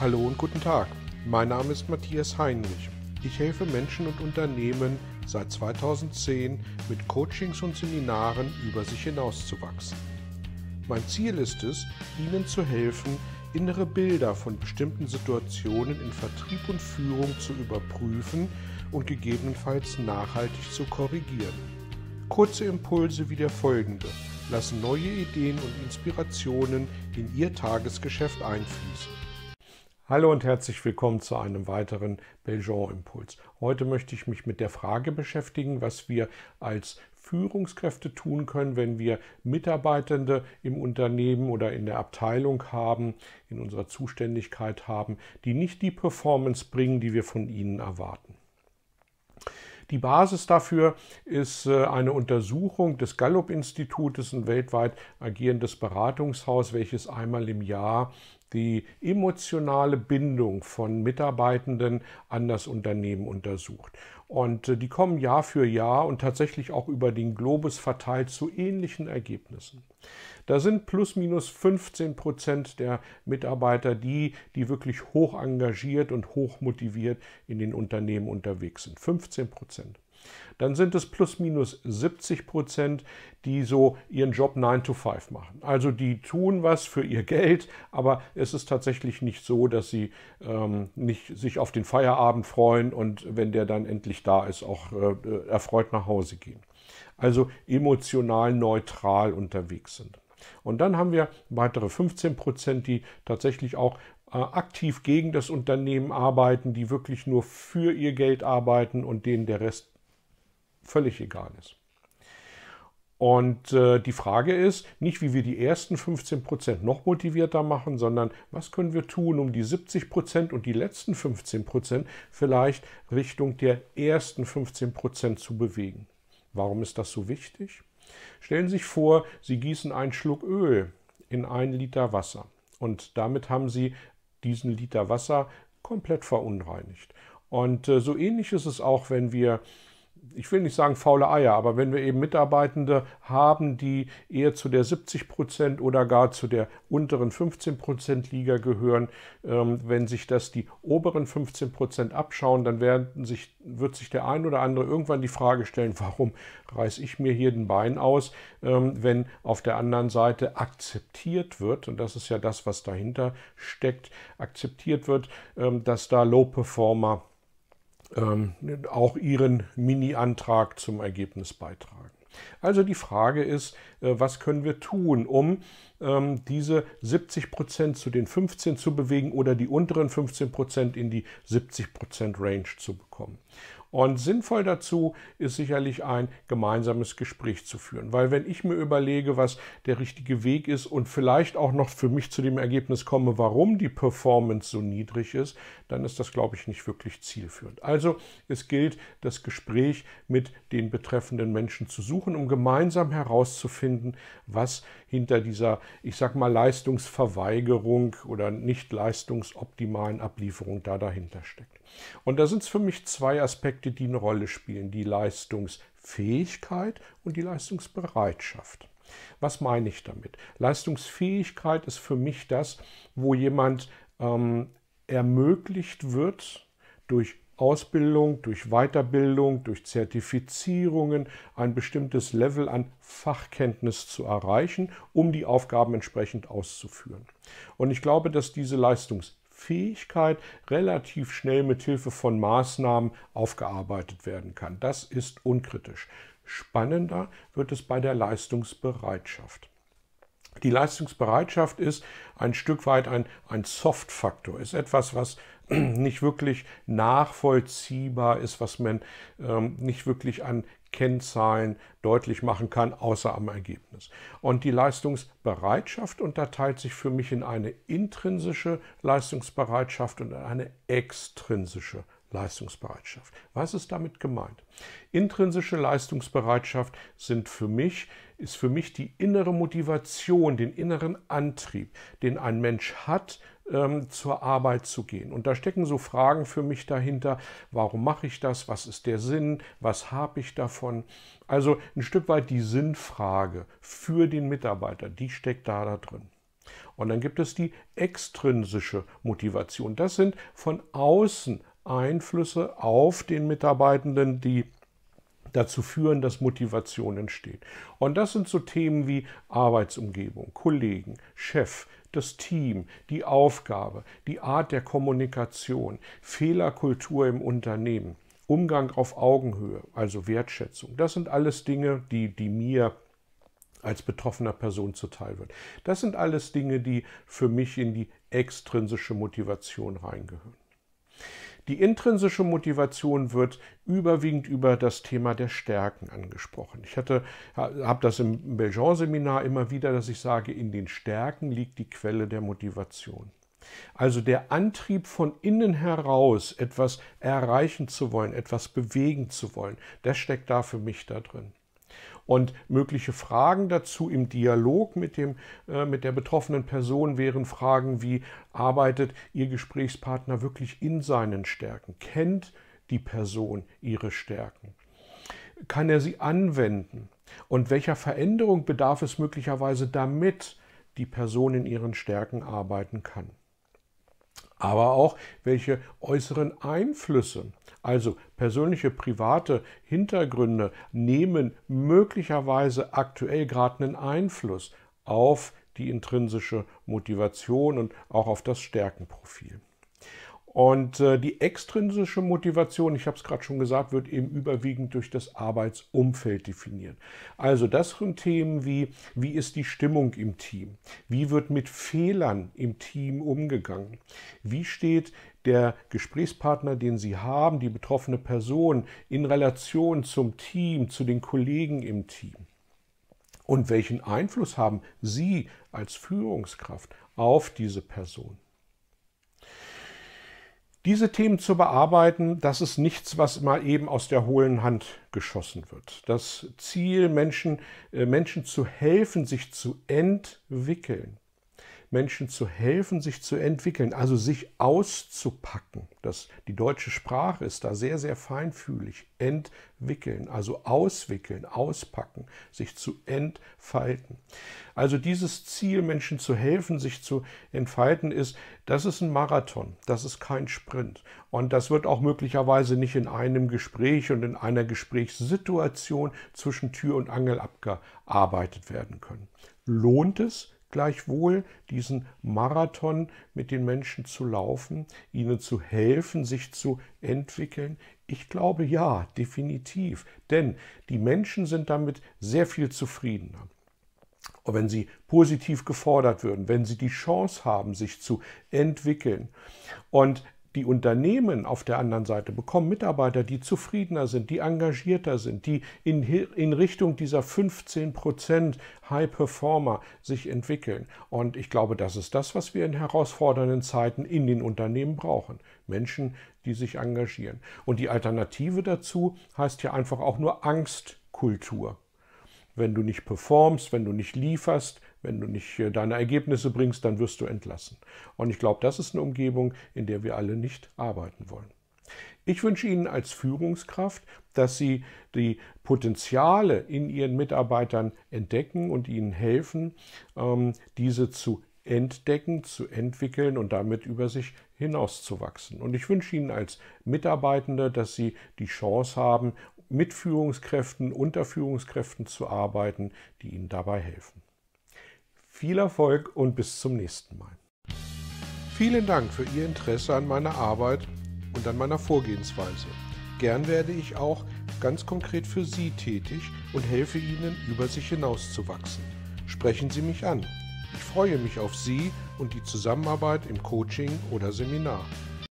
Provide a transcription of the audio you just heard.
Hallo und guten Tag. Mein Name ist Matthias Heinrich. Ich helfe Menschen und Unternehmen seit 2010 mit Coachings und Seminaren über sich hinauszuwachsen. Mein Ziel ist es, Ihnen zu helfen, innere Bilder von bestimmten Situationen in Vertrieb und Führung zu überprüfen und gegebenenfalls nachhaltig zu korrigieren. Kurze Impulse wie der folgende lassen neue Ideen und Inspirationen in Ihr Tagesgeschäft einfließen. Hallo und herzlich willkommen zu einem weiteren Belgian Impuls. Heute möchte ich mich mit der Frage beschäftigen, was wir als Führungskräfte tun können, wenn wir Mitarbeitende im Unternehmen oder in der Abteilung haben, in unserer Zuständigkeit haben, die nicht die Performance bringen, die wir von ihnen erwarten. Die Basis dafür ist äh, eine Untersuchung des Gallup-Institutes, ein weltweit agierendes Beratungshaus, welches einmal im Jahr die emotionale Bindung von Mitarbeitenden an das Unternehmen untersucht. Und äh, die kommen Jahr für Jahr und tatsächlich auch über den Globus verteilt zu ähnlichen Ergebnissen. Da sind plus minus 15 Prozent der Mitarbeiter die, die wirklich hoch engagiert und hoch motiviert in den Unternehmen unterwegs sind. 15 Prozent. Dann sind es plus minus 70 Prozent, die so ihren Job 9 to 5 machen. Also die tun was für ihr Geld, aber es ist tatsächlich nicht so, dass sie ähm, nicht sich auf den Feierabend freuen und wenn der dann endlich da ist, auch äh, äh erfreut nach Hause gehen. Also emotional neutral unterwegs sind. Und dann haben wir weitere 15 Prozent, die tatsächlich auch äh, aktiv gegen das Unternehmen arbeiten, die wirklich nur für ihr Geld arbeiten und denen der Rest völlig egal ist. Und äh, die Frage ist nicht, wie wir die ersten 15 Prozent noch motivierter machen, sondern was können wir tun, um die 70 Prozent und die letzten 15 Prozent vielleicht Richtung der ersten 15 Prozent zu bewegen. Warum ist das so wichtig? Stellen Sie sich vor, Sie gießen einen Schluck Öl in einen Liter Wasser und damit haben Sie diesen Liter Wasser komplett verunreinigt. Und äh, so ähnlich ist es auch, wenn wir ich will nicht sagen faule Eier, aber wenn wir eben Mitarbeitende haben, die eher zu der 70 Prozent oder gar zu der unteren 15 Prozent Liga gehören, ähm, wenn sich das die oberen 15 Prozent abschauen, dann werden sich, wird sich der ein oder andere irgendwann die Frage stellen, warum reiße ich mir hier den Bein aus, ähm, wenn auf der anderen Seite akzeptiert wird, und das ist ja das, was dahinter steckt, akzeptiert wird, ähm, dass da Low-Performer ähm, auch ihren Mini-Antrag zum Ergebnis beitragen. Also die Frage ist, äh, was können wir tun, um ähm, diese 70% Prozent zu den 15 zu bewegen oder die unteren 15% Prozent in die 70%-Range zu bekommen. Und sinnvoll dazu ist sicherlich ein gemeinsames Gespräch zu führen. Weil wenn ich mir überlege, was der richtige Weg ist und vielleicht auch noch für mich zu dem Ergebnis komme, warum die Performance so niedrig ist, dann ist das, glaube ich, nicht wirklich zielführend. Also es gilt, das Gespräch mit den betreffenden Menschen zu suchen, um gemeinsam herauszufinden, was die hinter dieser, ich sag mal, Leistungsverweigerung oder nicht leistungsoptimalen Ablieferung da dahinter steckt. Und da sind es für mich zwei Aspekte, die eine Rolle spielen, die Leistungsfähigkeit und die Leistungsbereitschaft. Was meine ich damit? Leistungsfähigkeit ist für mich das, wo jemand ähm, ermöglicht wird, durch Ausbildung, durch Weiterbildung, durch Zertifizierungen ein bestimmtes Level an Fachkenntnis zu erreichen, um die Aufgaben entsprechend auszuführen. Und ich glaube, dass diese Leistungsfähigkeit relativ schnell mit Hilfe von Maßnahmen aufgearbeitet werden kann. Das ist unkritisch. Spannender wird es bei der Leistungsbereitschaft. Die Leistungsbereitschaft ist ein Stück weit ein, ein Soft-Faktor, ist etwas, was nicht wirklich nachvollziehbar ist, was man ähm, nicht wirklich an Kennzahlen deutlich machen kann, außer am Ergebnis. Und die Leistungsbereitschaft unterteilt sich für mich in eine intrinsische Leistungsbereitschaft und eine extrinsische Leistungsbereitschaft. Was ist damit gemeint? Intrinsische Leistungsbereitschaft sind für mich, ist für mich die innere Motivation, den inneren Antrieb, den ein Mensch hat, ähm, zur Arbeit zu gehen. Und da stecken so Fragen für mich dahinter. Warum mache ich das? Was ist der Sinn? Was habe ich davon? Also ein Stück weit die Sinnfrage für den Mitarbeiter, die steckt da, da drin. Und dann gibt es die extrinsische Motivation. Das sind von außen Einflüsse auf den Mitarbeitenden, die dazu führen, dass Motivation entsteht. Und das sind so Themen wie Arbeitsumgebung, Kollegen, Chef, das Team, die Aufgabe, die Art der Kommunikation, Fehlerkultur im Unternehmen, Umgang auf Augenhöhe, also Wertschätzung. Das sind alles Dinge, die, die mir als betroffener Person zuteil wird. Das sind alles Dinge, die für mich in die extrinsische Motivation reingehören. Die intrinsische Motivation wird überwiegend über das Thema der Stärken angesprochen. Ich habe das im Belgian-Seminar immer wieder, dass ich sage, in den Stärken liegt die Quelle der Motivation. Also der Antrieb von innen heraus, etwas erreichen zu wollen, etwas bewegen zu wollen, das steckt da für mich da drin. Und mögliche Fragen dazu im Dialog mit, dem, äh, mit der betroffenen Person wären Fragen wie, arbeitet Ihr Gesprächspartner wirklich in seinen Stärken? Kennt die Person ihre Stärken? Kann er sie anwenden? Und welcher Veränderung bedarf es möglicherweise, damit die Person in ihren Stärken arbeiten kann? aber auch welche äußeren Einflüsse, also persönliche private Hintergründe, nehmen möglicherweise aktuell gerade einen Einfluss auf die intrinsische Motivation und auch auf das Stärkenprofil. Und äh, die extrinsische Motivation, ich habe es gerade schon gesagt, wird eben überwiegend durch das Arbeitsumfeld definiert. Also das sind Themen wie, wie ist die Stimmung im Team? Wie wird mit Fehlern im Team umgegangen? Wie steht der Gesprächspartner, den Sie haben, die betroffene Person in Relation zum Team, zu den Kollegen im Team? Und welchen Einfluss haben Sie als Führungskraft auf diese Person? Diese Themen zu bearbeiten, das ist nichts, was mal eben aus der hohlen Hand geschossen wird. Das Ziel, Menschen, äh, Menschen zu helfen, sich zu entwickeln, Menschen zu helfen, sich zu entwickeln, also sich auszupacken. Das, die deutsche Sprache ist da sehr, sehr feinfühlig. Entwickeln, also auswickeln, auspacken, sich zu entfalten. Also dieses Ziel, Menschen zu helfen, sich zu entfalten, ist, das ist ein Marathon, das ist kein Sprint. Und das wird auch möglicherweise nicht in einem Gespräch und in einer Gesprächssituation zwischen Tür und Angel abgearbeitet werden können. Lohnt es, gleichwohl diesen Marathon mit den Menschen zu laufen, ihnen zu helfen, sich zu entwickeln? Ich glaube ja, definitiv. Denn die Menschen sind damit sehr viel zufriedener. Und wenn sie positiv gefordert würden, wenn sie die Chance haben, sich zu entwickeln. Und die Unternehmen auf der anderen Seite bekommen Mitarbeiter, die zufriedener sind, die engagierter sind, die in, in Richtung dieser 15 Prozent High Performer sich entwickeln. Und ich glaube, das ist das, was wir in herausfordernden Zeiten in den Unternehmen brauchen. Menschen, die sich engagieren. Und die Alternative dazu heißt ja einfach auch nur Angstkultur. Wenn du nicht performst, wenn du nicht lieferst, wenn du nicht äh, deine Ergebnisse bringst, dann wirst du entlassen. Und ich glaube, das ist eine Umgebung, in der wir alle nicht arbeiten wollen. Ich wünsche Ihnen als Führungskraft, dass Sie die Potenziale in Ihren Mitarbeitern entdecken und ihnen helfen, ähm, diese zu entdecken, zu entwickeln und damit über sich hinauszuwachsen. Und ich wünsche Ihnen als Mitarbeitende, dass Sie die Chance haben, mit Führungskräften, unter Führungskräften zu arbeiten, die Ihnen dabei helfen. Viel Erfolg und bis zum nächsten Mal. Vielen Dank für Ihr Interesse an meiner Arbeit und an meiner Vorgehensweise. Gern werde ich auch ganz konkret für Sie tätig und helfe Ihnen, über sich hinauszuwachsen. Sprechen Sie mich an. Ich freue mich auf Sie und die Zusammenarbeit im Coaching oder Seminar.